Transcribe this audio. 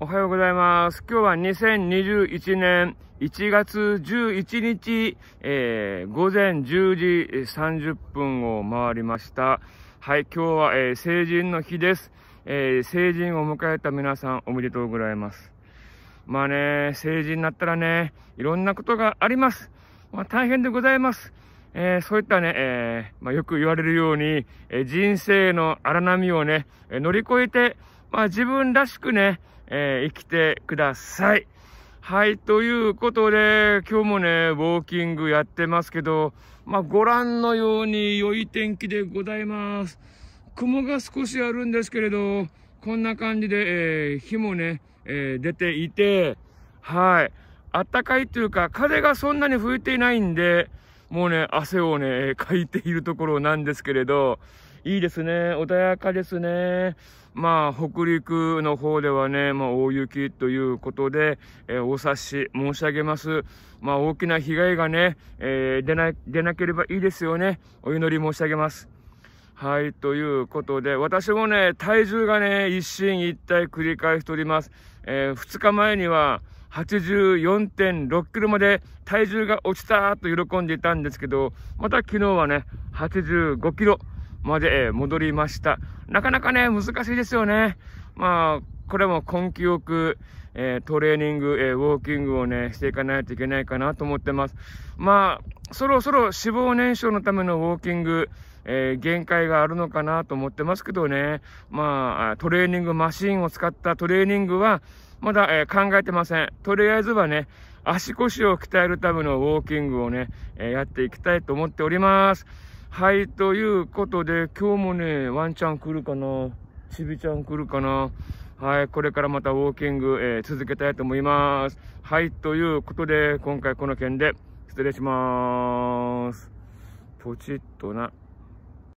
おはようございます。今日は2021年1月11日、えー、午前10時30分を回りました。はい、今日は、えー、成人の日です、えー、成人を迎えた皆さんおめでとうございます。まあね、成人になったらね、いろんなことがあります。まあ、大変でございます。えー、そういったね、えー、まあ、よく言われるように、えー、人生の荒波をね、え乗り越えて、まあ自分らしくね、えー、生きてください。はい、ということで、今日もね、ウォーキングやってますけど、まあご覧のように良い天気でございます。雲が少しあるんですけれど、こんな感じで、えー、日もね、えー、出ていて、はい、暖かいというか、風がそんなに吹いていないんで、もうね、汗をね、かいているところなんですけれど、いいですね。穏やかですね。まあ、北陸の方ではね、まあ、大雪ということで、えー、お察し申し上げます。まあ、大きな被害がね、えー、出な、出なければいいですよね。お祈り申し上げます。はい、ということで、私もね、体重がね、一進一退繰り返しております。えー、2日前には、84.6キロまで体重が落ちたと喜んでいたんですけど、また昨日はね、85キロ、まで、戻りました。なかなかね、難しいですよね。まあ、これも根気よく、えー、トレーニング、えー、ウォーキングをね、していかないといけないかなと思ってます。まあ、そろそろ脂肪燃焼のためのウォーキング、えー、限界があるのかなと思ってますけどね。まあ、トレーニングマシンを使ったトレーニングは、まだ、えー、考えてません。とりあえずはね、足腰を鍛えるためのウォーキングをね、えー、やっていきたいと思っております。はい、ということで、今日もね、ワンちゃん来るかなちびちゃん来るかなはい、これからまたウォーキング、えー、続けたいと思います。はい、ということで、今回この件で失礼します。ポチッとな。